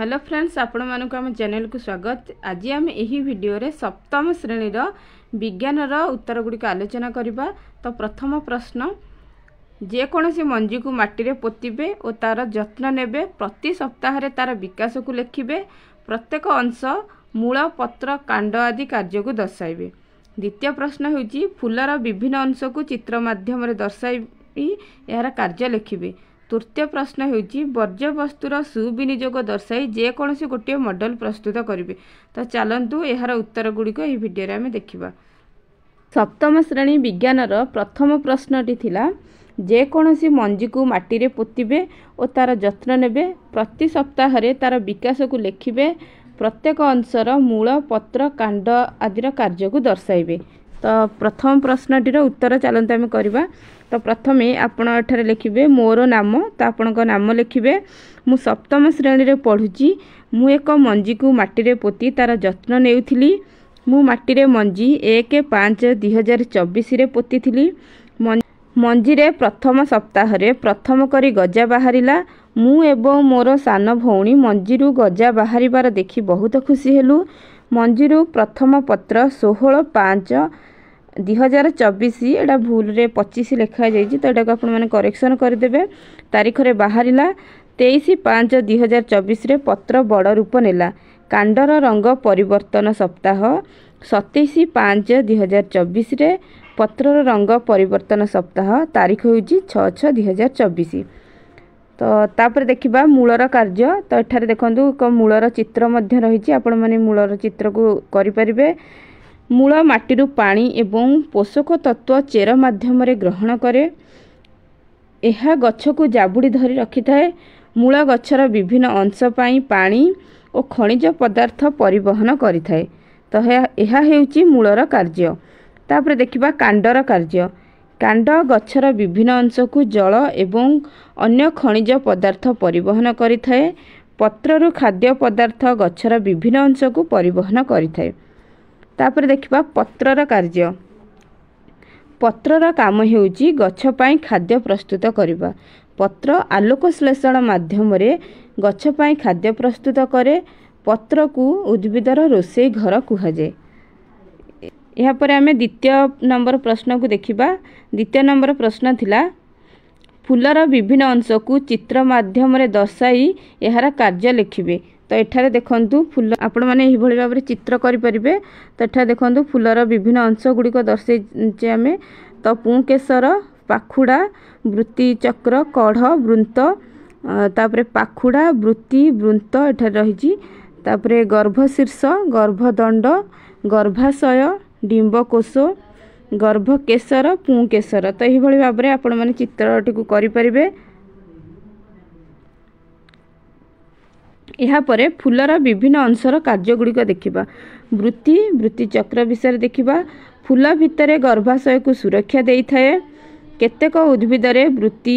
hello friends ଆପଣମାନଙ୍କୁ ଆମ ଚ୍ୟାନେଲକୁ ସ୍ୱାଗତ ଆଜି ଆମେ ଏହି ଭିଡ଼ିଓରେ ସପ୍ତମ ଶ୍ରେଣୀର ବିଜ୍ଞାନର ଉତ୍ତର ଗୁଡ଼ିକ ଆଲୋଚନା କରିବା ତ ପ୍ରଥମ ପ୍ରଶ୍ନ ଯେକୌଣସି ମଞ୍ଜିକୁ ମାଟିରେ ପୋତିବେ ଓ ତା'ର ଯତ୍ନ ନେବେ ପ୍ରତି ସପ୍ତାହରେ ତା'ର ବିକାଶକୁ ଲେଖିବେ ପ୍ରତ୍ୟେକ ଅଂଶ ମୂଳ ପତ୍ର କାଣ୍ଡ ଆଦି କାର୍ଯ୍ୟକୁ ଦର୍ଶାଇବେ ଦ୍ୱିତୀୟ ପ୍ରଶ୍ନ ହେଉଛି ଫୁଲର ବିଭିନ୍ନ ଅଂଶକୁ ଚିତ୍ର ମାଧ୍ୟମରେ ଦର୍ଶାଇ ଏହାର କାର୍ଯ୍ୟ ଲେଖିବେ ତୃତୀୟ ପ୍ରଶ୍ନ ହେଉଛି ବର୍ଜ୍ୟବସ୍ତୁର ସୁବିନିଯୋଗ ଦର୍ଶାଇ ଯେକୌଣସି ଗୋଟିଏ ମଡ଼େଲ ପ୍ରସ୍ତୁତ କରିବେ ତ ଚାଲନ୍ତୁ ଏହାର ଉତ୍ତରଗୁଡ଼ିକ ଏହି ଭିଡ଼ିଓରେ ଆମେ ଦେଖିବା ସପ୍ତମ ଶ୍ରେଣୀ ବିଜ୍ଞାନର ପ୍ରଥମ ପ୍ରଶ୍ନଟି ଥିଲା ଯେକୌଣସି ମଞ୍ଜିକୁ ମାଟିରେ ପୋତିବେ ଓ ତା'ର ଯତ୍ନ ନେବେ ପ୍ରତି ସପ୍ତାହରେ ତା'ର ବିକାଶକୁ ଲେଖିବେ ପ୍ରତ୍ୟେକ ଅଂଶର ମୂଳ ପତ୍ର କାଣ୍ଡ ଆଦିର କାର୍ଯ୍ୟକୁ ଦର୍ଶାଇବେ ତ ପ୍ରଥମ ପ୍ରଶ୍ନଟିର ଉତ୍ତର ଚାଲନ୍ତୁ ଆମେ କରିବା ତ ପ୍ରଥମେ ଆପଣ ଏଠାରେ ଲେଖିବେ ମୋର ନାମ ତ ଆପଣଙ୍କ ନାମ ଲେଖିବେ ମୁଁ ସପ୍ତମ ଶ୍ରେଣୀରେ ପଢ଼ୁଛି ମୁଁ ଏକ ମଞ୍ଜିକୁ ମାଟିରେ ପୋତି ତା'ର ଯତ୍ନ ନେଉଥିଲି ମୁଁ ମାଟିରେ ମଞ୍ଜି ଏକ ପାଞ୍ଚ ଦୁଇ ହଜାର ଚବିଶରେ ପୋତିଥିଲି ମଞ୍ଜିରେ ପ୍ରଥମ ସପ୍ତାହରେ ପ୍ରଥମ କରି ଗଜା ବାହାରିଲା ମୁଁ ଏବଂ ମୋର ସାନ ଭଉଣୀ ମଞ୍ଜିରୁ ଗଜା ବାହାରିବାର ଦେଖି ବହୁତ ଖୁସି ହେଲୁ ମଞ୍ଜିରୁ ପ୍ରଥମ ପତ୍ର ଷୋହଳ ପାଞ୍ଚ ଦୁଇ ହଜାର ଚବିଶ ଏଇଟା ଭୁଲରେ ପଚିଶ ଲେଖାଯାଇଛି ତ ଏଇଟାକୁ ଆପଣମାନେ କରେକ୍ସନ କରିଦେବେ ତାରିଖରେ ବାହାରିଲା ତେଇଶ ପାଞ୍ଚ ଦୁଇ ହଜାର ଚବିଶରେ ପତ୍ର ବଡ଼ ରୂପ ନେଲା କାଣ୍ଡର ରଙ୍ଗ ପରିବର୍ତ୍ତନ ସପ୍ତାହ ସତେଇଶ ପାଞ୍ଚ ଦୁଇ ହଜାର ଚବିଶରେ ପତ୍ରର ରଙ୍ଗ ପରିବର୍ତ୍ତନ ସପ୍ତାହ ତାରିଖ ହେଉଛି ଛଅ ଛଅ ଦୁଇ ହଜାର ଚବିଶ ତ ତାପରେ ଦେଖିବା ମୂଳର କାର୍ଯ୍ୟ ତ ଏଠାରେ ଦେଖନ୍ତୁ ଏକ ମୂଳର ଚିତ୍ର ମଧ୍ୟ ରହିଛି ଆପଣମାନେ ମୂଳର ଚିତ୍ରକୁ କରିପାରିବେ ମୂଳ ମାଟିରୁ ପାଣି ଏବଂ ପୋଷକ ତତ୍ତ୍ୱ ଚେର ମାଧ୍ୟମରେ ଗ୍ରହଣ କରେ ଏହା ଗଛକୁ ଜାବୁଡ଼ି ଧରି ରଖିଥାଏ ମୂଳ ଗଛର ବିଭିନ୍ନ ଅଂଶ ପାଇଁ ପାଣି ଓ ଖଣିଜ ପଦାର୍ଥ ପରିବହନ କରିଥାଏ ତ ଏହା ହେଉଛି ମୂଳର କାର୍ଯ୍ୟ ତାପରେ ଦେଖିବା କାଣ୍ଡର କାର୍ଯ୍ୟ କାଣ୍ଡ ଗଛର ବିଭିନ୍ନ ଅଂଶକୁ ଜଳ ଏବଂ ଅନ୍ୟ ଖଣିଜ ପଦାର୍ଥ ପରିବହନ କରିଥାଏ ପତ୍ରରୁ ଖାଦ୍ୟ ପଦାର୍ଥ ଗଛର ବିଭିନ୍ନ ଅଂଶକୁ ପରିବହନ କରିଥାଏ ତାପରେ ଦେଖିବା ପତ୍ରର କାର୍ଯ୍ୟ ପତ୍ରର କାମ ହେଉଛି ଗଛ ପାଇଁ ଖାଦ୍ୟ ପ୍ରସ୍ତୁତ କରିବା ପତ୍ର ଆଲୋକଶ୍ଳେଷଣ ମାଧ୍ୟମରେ ଗଛ ପାଇଁ ଖାଦ୍ୟ ପ୍ରସ୍ତୁତ କରେ ପତ୍ରକୁ ଉଦ୍ଭିଦର ରୋଷେଇ ଘର କୁହାଯାଏ ଏହାପରେ ଆମେ ଦ୍ୱିତୀୟ ନମ୍ବର ପ୍ରଶ୍ନକୁ ଦେଖିବା ଦ୍ୱିତୀୟ ନମ୍ବର ପ୍ରଶ୍ନ ଥିଲା ଫୁଲର ବିଭିନ୍ନ ଅଂଶକୁ ଚିତ୍ର ମାଧ୍ୟମରେ ଦର୍ଶାଇ ଏହାର କାର୍ଯ୍ୟ ଲେଖିବେ ତ ଏଠାରେ ଦେଖନ୍ତୁ ଫୁଲ ଆପଣମାନେ ଏହିଭଳି ଭାବରେ ଚିତ୍ର କରିପାରିବେ ତ ଏଠାରେ ଦେଖନ୍ତୁ ଫୁଲର ବିଭିନ୍ନ ଅଂଶଗୁଡ଼ିକ ଦର୍ଶେଇଛେ ଆମେ ତ ପୁଙ୍କେଶର ପାଖୁଡ଼ା ବୃତ୍ତି ଚକ୍ର କଢ଼ ବୃନ୍ତ ତାପରେ ପାଖୁଡ଼ା ବୃତ୍ତି ବୃନ୍ତ ଏଠାରେ ରହିଛି ତାପରେ ଗର୍ଭଶୀର୍ଷ ଗର୍ଭଦଣ୍ଡ ଗର୍ଭାଶୟ ଡିମ୍ବକୋଷ ଗର୍ଭକେଶର ପୁଙ୍କେଶର ତ ଏହିଭଳି ଭାବରେ ଆପଣମାନେ ଚିତ୍ରଟିକୁ କରିପାରିବେ ଏହାପରେ ଫୁଲର ବିଭିନ୍ନ ଅଂଶର କାର୍ଯ୍ୟଗୁଡ଼ିକ ଦେଖିବା ବୃତ୍ତି ବୃତ୍ତିଚକ୍ର ବିଷୟରେ ଦେଖିବା ଫୁଲ ଭିତରେ ଗର୍ଭାଶୟକୁ ସୁରକ୍ଷା ଦେଇଥାଏ କେତେକ ଉଦ୍ଭିଦରେ ବୃତ୍ତି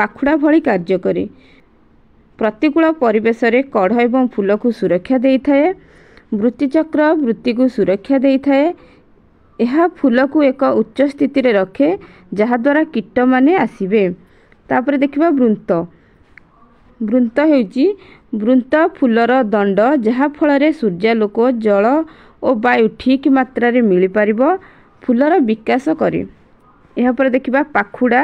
ପାଖୁଡ଼ା ଭଳି କାର୍ଯ୍ୟ କରେ ପ୍ରତିକୂଳ ପରିବେଶରେ କଢ଼ ଏବଂ ଫୁଲକୁ ସୁରକ୍ଷା ଦେଇଥାଏ ବୃତ୍ତିଚକ୍ର ବୃତ୍ତିକୁ ସୁରକ୍ଷା ଦେଇଥାଏ ଏହା ଫୁଲକୁ ଏକ ଉଚ୍ଚ ସ୍ଥିତିରେ ରଖେ ଯାହାଦ୍ୱାରା କୀଟମାନେ ଆସିବେ ତାପରେ ଦେଖିବା ବୃନ୍ତ ବୃନ୍ତ ହେଉଛି ବୃନ୍ତ ଫୁଲର ଦଣ୍ଡ ଯାହାଫଳରେ ସୂର୍ଯ୍ୟାଲୋକ ଜଳ ଓ ବାୟୁ ଠିକ୍ ମାତ୍ରାରେ ମିଳିପାରିବ ଫୁଲର ବିକାଶ କରେ ଏହାପରେ ଦେଖିବା ପାଖୁଡ଼ା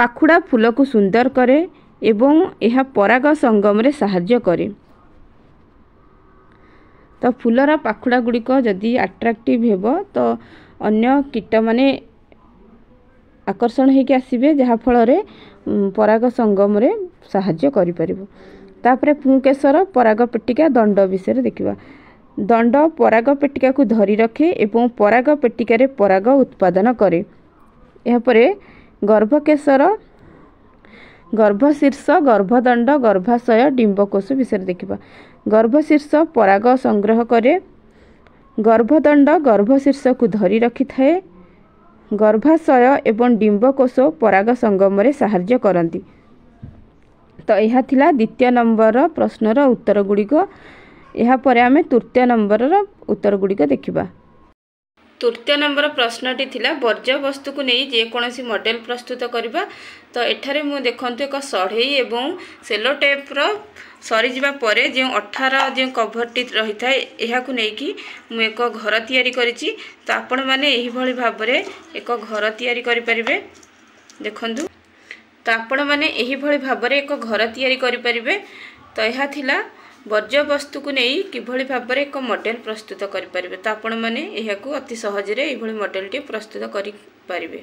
ପାଖୁଡ଼ା ଫୁଲକୁ ସୁନ୍ଦର କରେ ଏବଂ ଏହା ପରାଗ ସଙ୍ଗମରେ ସାହାଯ୍ୟ କରେ ତ ଫୁଲର ପାଖୁଡ଼ା ଗୁଡ଼ିକ ଯଦି ଆଟ୍ରାକ୍ଟିଭ୍ ହେବ ତ ଅନ୍ୟ କୀଟମାନେ ଆକର୍ଷଣ ହୋଇକି ଆସିବେ ଯାହାଫଳରେ ପରାଗ ସଙ୍ଗମରେ ସାହାଯ୍ୟ କରିପାରିବ ତାପରେ ପୁଙ୍କେଶ୍ୱର ପରାଗ ପେଟିକା ଦଣ୍ଡ ବିଷୟରେ ଦେଖିବା ଦଣ୍ଡ ପରାଗ ପେଟିକାକୁ ଧରି ରଖେ ଏବଂ ପରାଗ ପେଟିକାରେ ପରାଗ ଉତ୍ପାଦନ କରେ ଏହାପରେ ଗର୍ଭକେଶର ଗର୍ଭଶୀର୍ଷ ଗର୍ଭଦଣ୍ଡ ଗର୍ଭାଶୟ ଡିମ୍ବକୋଷ ବିଷୟରେ ଦେଖିବା ଗର୍ଭଶୀର୍ଷ ପରାଗ ସଂଗ୍ରହ କରେ ଗର୍ଭଦଣ୍ଡ ଗର୍ଭଶୀର୍ଷକୁ ଧରି ରଖିଥାଏ ଗର୍ଭାଶୟ ଏବଂ ଡିମ୍ବକୋଷ ପରାଗ ସଙ୍ଗମରେ ସାହାଯ୍ୟ କରନ୍ତି ତ ଏହା ଥିଲା ଦ୍ୱିତୀୟ ନମ୍ବରର ପ୍ରଶ୍ନର ଉତ୍ତର ଗୁଡ଼ିକ ଏହାପରେ ଆମେ ତୃତୀୟ ନମ୍ବରର ଉତ୍ତର ଗୁଡ଼ିକ ଦେଖିବା ତୃତୀୟ ନମ୍ବର ପ୍ରଶ୍ନଟି ଥିଲା ବର୍ଜ୍ୟବସ୍ତୁକୁ ନେଇ ଯେକୌଣସି ମଡ଼େଲ ପ୍ରସ୍ତୁତ କରିବା ତ ଏଠାରେ ମୁଁ ଦେଖନ୍ତୁ ଏକ ସଢ଼େଇ ଏବଂ ସେଲୋ ଟେପ୍ର ସରିଯିବା ପରେ ଯେଉଁ ଅଠାର ଯେଉଁ କଭର୍ଟି ରହିଥାଏ ଏହାକୁ ନେଇକି ମୁଁ ଏକ ଘର ତିଆରି କରିଛି ତ ଆପଣମାନେ ଏହିଭଳି ଭାବରେ ଏକ ଘର ତିଆରି କରିପାରିବେ ଦେଖନ୍ତୁ ତ ଆପଣମାନେ ଏହିଭଳି ଭାବରେ ଏକ ଘର ତିଆରି କରିପାରିବେ ତ ଏହା ଥିଲା ବର୍ଜ୍ୟବସ୍ତୁକୁ ନେଇ କିଭଳି ଭାବରେ ଏକ ମଡ଼େଲ ପ୍ରସ୍ତୁତ କରିପାରିବେ ତ ଆପଣମାନେ ଏହାକୁ ଅତି ସହଜରେ ଏହିଭଳି ମଡ଼େଲଟି ପ୍ରସ୍ତୁତ କରିପାରିବେ